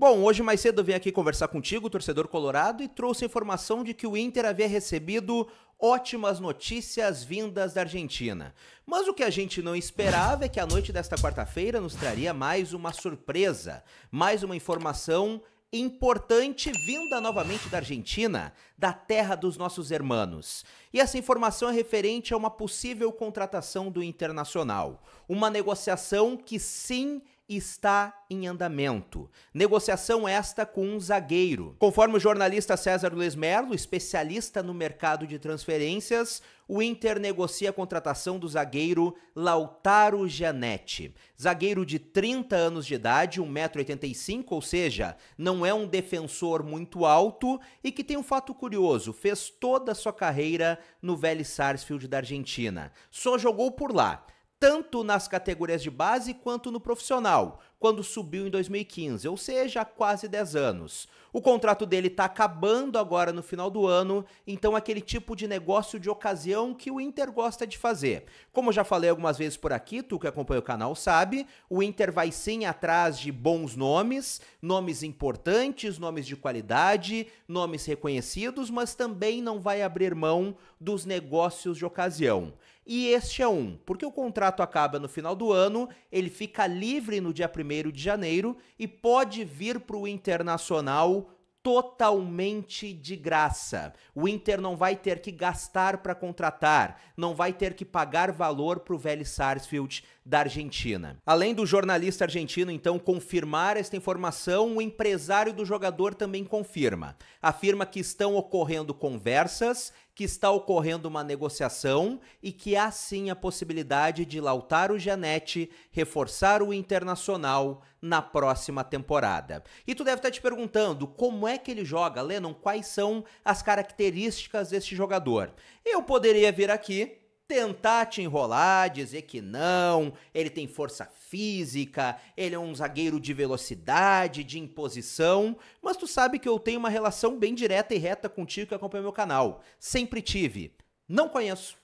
Bom, hoje mais cedo eu vim aqui conversar contigo, torcedor colorado, e trouxe informação de que o Inter havia recebido ótimas notícias vindas da Argentina. Mas o que a gente não esperava é que a noite desta quarta-feira nos traria mais uma surpresa, mais uma informação importante vinda novamente da Argentina, da terra dos nossos hermanos. E essa informação é referente a uma possível contratação do Internacional, uma negociação que sim está em andamento. Negociação esta com um zagueiro. Conforme o jornalista César Luiz Merlo, especialista no mercado de transferências, o Inter negocia a contratação do zagueiro Lautaro Gianetti. Zagueiro de 30 anos de idade, 1,85m, ou seja, não é um defensor muito alto e que tem um fato curioso, fez toda a sua carreira no Vélez Sarsfield da Argentina. Só jogou por lá tanto nas categorias de base quanto no profissional quando subiu em 2015, ou seja, há quase 10 anos. O contrato dele está acabando agora no final do ano, então é aquele tipo de negócio de ocasião que o Inter gosta de fazer. Como eu já falei algumas vezes por aqui, tu que acompanha o canal sabe, o Inter vai sim atrás de bons nomes, nomes importantes, nomes de qualidade, nomes reconhecidos, mas também não vai abrir mão dos negócios de ocasião. E este é um, porque o contrato acaba no final do ano, ele fica livre no dia 1 1 de janeiro e pode vir para o Internacional totalmente de graça. O Inter não vai ter que gastar para contratar, não vai ter que pagar valor para o velho Sarsfield, da Argentina. Além do jornalista argentino, então, confirmar esta informação, o empresário do jogador também confirma. Afirma que estão ocorrendo conversas que está ocorrendo uma negociação e que há sim a possibilidade de Lautaro Gianetti reforçar o Internacional na próxima temporada. E tu deve estar te perguntando como é que ele joga, Lennon, quais são as características deste jogador? Eu poderia vir aqui tentar te enrolar, dizer que não, ele tem força física, ele é um zagueiro de velocidade, de imposição, mas tu sabe que eu tenho uma relação bem direta e reta contigo que acompanha meu canal. Sempre tive. Não conheço.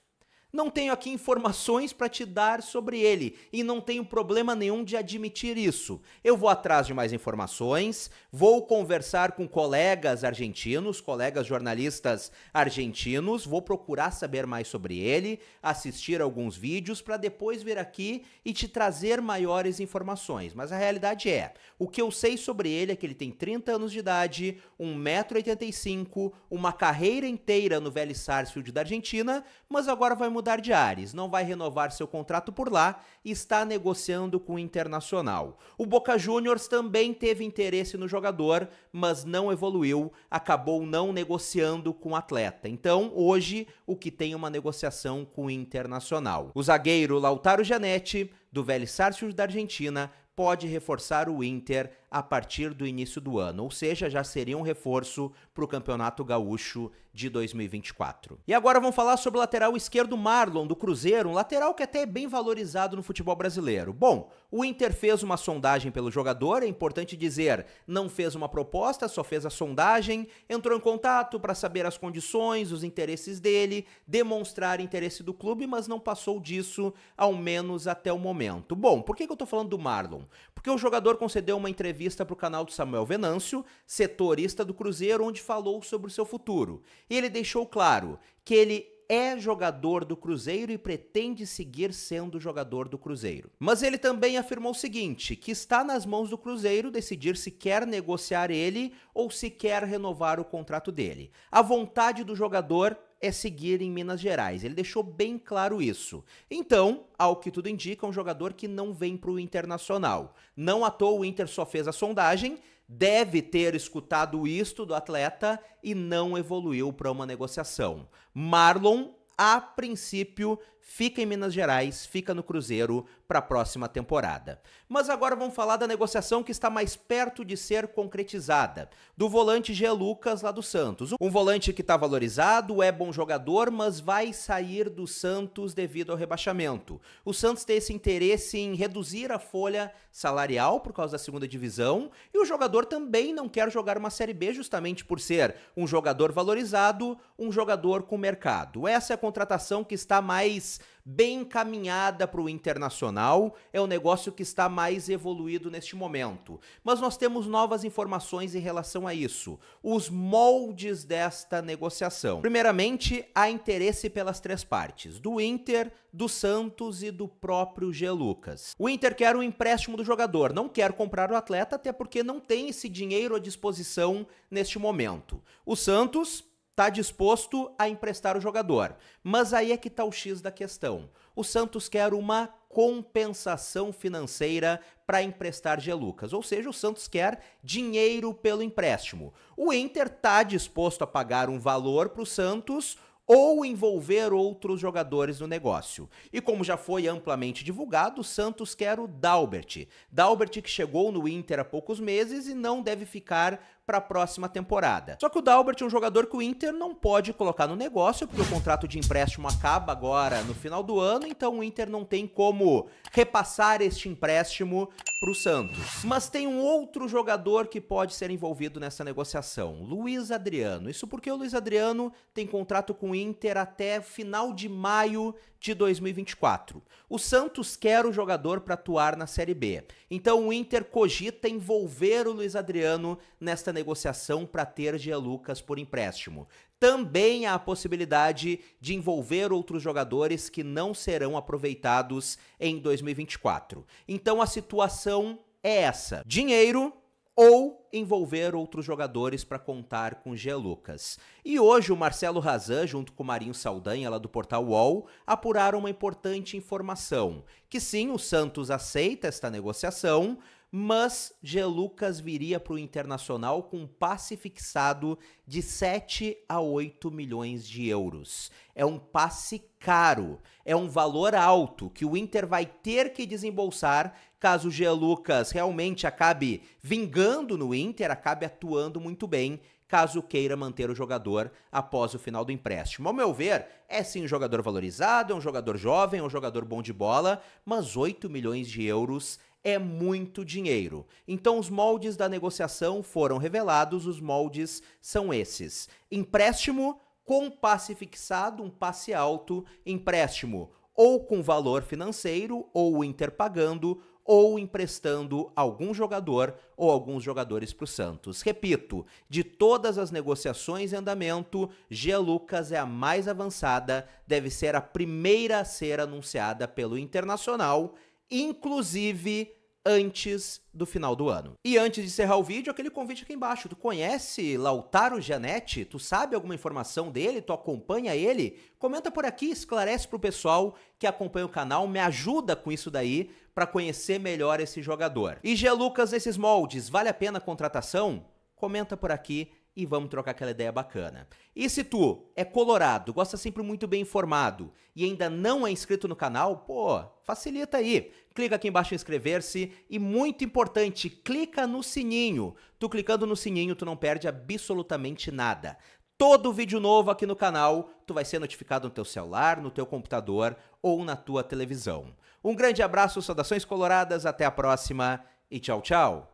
Não tenho aqui informações para te dar sobre ele e não tenho problema nenhum de admitir isso. Eu vou atrás de mais informações, vou conversar com colegas argentinos, colegas jornalistas argentinos, vou procurar saber mais sobre ele, assistir alguns vídeos para depois vir aqui e te trazer maiores informações. Mas a realidade é, o que eu sei sobre ele é que ele tem 30 anos de idade, 1,85m, uma carreira inteira no velho Sarsfield da Argentina, mas agora vai mudar mudar de ares, não vai renovar seu contrato por lá e está negociando com o Internacional. O Boca Juniors também teve interesse no jogador, mas não evoluiu, acabou não negociando com o atleta. Então, hoje, o que tem é uma negociação com o Internacional. O zagueiro Lautaro Janetti, do Velho Sárcio da Argentina, pode reforçar o Inter a partir do início do ano, ou seja, já seria um reforço para o Campeonato Gaúcho de 2024. E agora vamos falar sobre o lateral esquerdo Marlon do Cruzeiro, um lateral que até é bem valorizado no futebol brasileiro. Bom, o Inter fez uma sondagem pelo jogador, é importante dizer, não fez uma proposta, só fez a sondagem, entrou em contato para saber as condições, os interesses dele, demonstrar interesse do clube, mas não passou disso, ao menos até o momento. Bom, por que, que eu estou falando do Marlon? Porque o jogador concedeu uma entrevista para o canal do Samuel Venâncio, setorista do Cruzeiro, onde falou sobre o seu futuro. E ele deixou claro que ele é jogador do Cruzeiro e pretende seguir sendo jogador do Cruzeiro. Mas ele também afirmou o seguinte: que está nas mãos do Cruzeiro decidir se quer negociar ele ou se quer renovar o contrato dele. A vontade do jogador é seguir em Minas Gerais. Ele deixou bem claro isso. Então, ao que tudo indica, é um jogador que não vem para o Internacional. Não à toa o Inter só fez a sondagem deve ter escutado isto do atleta e não evoluiu para uma negociação. Marlon, a princípio, fica em Minas Gerais, fica no Cruzeiro para a próxima temporada. Mas agora vamos falar da negociação que está mais perto de ser concretizada, do volante G. Lucas lá do Santos. Um volante que está valorizado, é bom jogador, mas vai sair do Santos devido ao rebaixamento. O Santos tem esse interesse em reduzir a folha salarial por causa da segunda divisão e o jogador também não quer jogar uma Série B justamente por ser um jogador valorizado, um jogador com mercado. Essa é a contratação que está mais bem encaminhada para o internacional, é o negócio que está mais evoluído neste momento. Mas nós temos novas informações em relação a isso, os moldes desta negociação. Primeiramente, há interesse pelas três partes, do Inter, do Santos e do próprio G. Lucas. O Inter quer o um empréstimo do jogador, não quer comprar o atleta, até porque não tem esse dinheiro à disposição neste momento. O Santos está disposto a emprestar o jogador. Mas aí é que está o X da questão. O Santos quer uma compensação financeira para emprestar Gelucas, ou seja, o Santos quer dinheiro pelo empréstimo. O Inter está disposto a pagar um valor para o Santos ou envolver outros jogadores no negócio. E como já foi amplamente divulgado, o Santos quer o Dalbert. Dalbert que chegou no Inter há poucos meses e não deve ficar para a próxima temporada. Só que o Dalbert é um jogador que o Inter não pode colocar no negócio, porque o contrato de empréstimo acaba agora no final do ano, então o Inter não tem como repassar este empréstimo para o Santos. Mas tem um outro jogador que pode ser envolvido nessa negociação, Luiz Adriano. Isso porque o Luiz Adriano tem contrato com o Inter até final de maio de 2024. O Santos quer o jogador para atuar na Série B. Então o Inter cogita envolver o Luiz Adriano nesta negociação para ter Gia Lucas por empréstimo. Também há a possibilidade de envolver outros jogadores que não serão aproveitados em 2024. Então a situação é essa: dinheiro ou envolver outros jogadores para contar com Gia Lucas. E hoje o Marcelo Razan, junto com o Marinho Saldanha, lá do portal UOL, apuraram uma importante informação, que sim, o Santos aceita esta negociação, mas G. Lucas viria para o Internacional com um passe fixado de 7 a 8 milhões de euros. É um passe caro, é um valor alto que o Inter vai ter que desembolsar caso G. Lucas realmente acabe vingando no Inter, acabe atuando muito bem caso queira manter o jogador após o final do empréstimo. Ao meu ver, é sim um jogador valorizado, é um jogador jovem, é um jogador bom de bola, mas 8 milhões de euros é muito dinheiro. Então, os moldes da negociação foram revelados, os moldes são esses: empréstimo com passe fixado, um passe alto, empréstimo ou com valor financeiro, ou interpagando, ou emprestando algum jogador ou alguns jogadores para o Santos. Repito, de todas as negociações em andamento, Gia Lucas é a mais avançada, deve ser a primeira a ser anunciada pelo Internacional inclusive antes do final do ano. E antes de encerrar o vídeo, aquele convite aqui embaixo. Tu conhece Lautaro Janetti? Tu sabe alguma informação dele? Tu acompanha ele? Comenta por aqui, esclarece pro pessoal que acompanha o canal, me ajuda com isso daí para conhecer melhor esse jogador. E G Lucas esses moldes, vale a pena a contratação? Comenta por aqui e vamos trocar aquela ideia bacana. E se tu é colorado, gosta sempre muito bem informado e ainda não é inscrito no canal, pô, facilita aí. Clica aqui embaixo em inscrever-se e muito importante, clica no sininho. Tu clicando no sininho, tu não perde absolutamente nada. Todo vídeo novo aqui no canal, tu vai ser notificado no teu celular, no teu computador ou na tua televisão. Um grande abraço, saudações coloradas, até a próxima e tchau, tchau.